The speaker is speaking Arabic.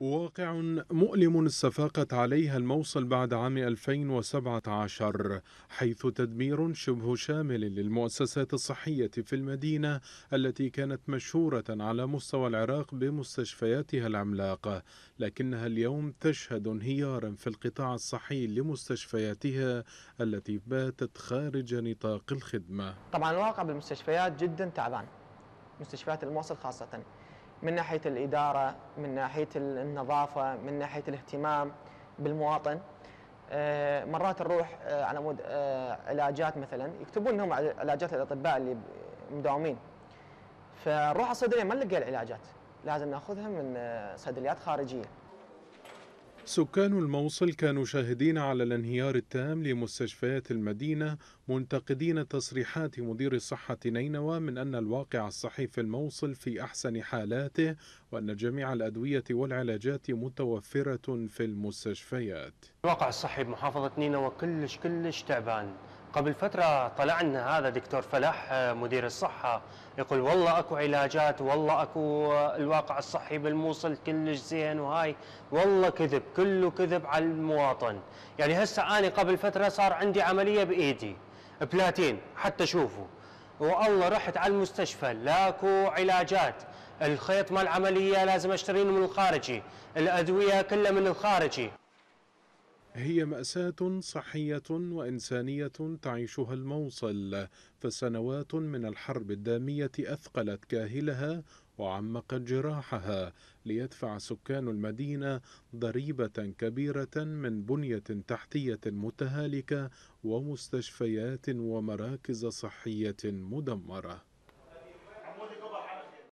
واقع مؤلم استفاقت عليها الموصل بعد عام 2017 حيث تدمير شبه شامل للمؤسسات الصحية في المدينة التي كانت مشهورة على مستوى العراق بمستشفياتها العملاقة لكنها اليوم تشهد انهيارا في القطاع الصحي لمستشفياتها التي باتت خارج نطاق الخدمة طبعا الواقع بالمستشفيات جدا تعبان مستشفيات الموصل خاصة من ناحيه الاداره من ناحيه النظافه من ناحيه الاهتمام بالمواطن آه، مرات نروح آه، على مود آه، علاجات مثلا يكتبون لهم علاجات الاطباء اللي مداومين فنروح الصيدليه ما نلقى العلاجات لازم ناخذها من صيدليات خارجيه سكان الموصل كانوا شاهدين على الانهيار التام لمستشفيات المدينة منتقدين تصريحات مدير الصحة نينوى من أن الواقع الصحي في الموصل في أحسن حالاته وأن جميع الأدوية والعلاجات متوفرة في المستشفيات الواقع الصحي بمحافظة نينوى كلش كلش تعبان قبل فترة طلع لنا هذا دكتور فلاح آه، مدير الصحة يقول والله اكو علاجات والله اكو آه، الواقع الصحي بالموصل كلش زين وهاي والله كذب كله كذب على المواطن يعني هسه انا قبل فترة صار عندي عملية بايدي بلاتين حتى شوفوا والله رحت على المستشفى لاكو علاجات الخيط مال العملية لازم اشتريه من الخارجي الادوية كلها من الخارجي هي مأساة صحية وإنسانية تعيشها الموصل فسنوات من الحرب الدامية أثقلت كاهلها وعمقت جراحها ليدفع سكان المدينة ضريبة كبيرة من بنية تحتية متهالكة ومستشفيات ومراكز صحية مدمرة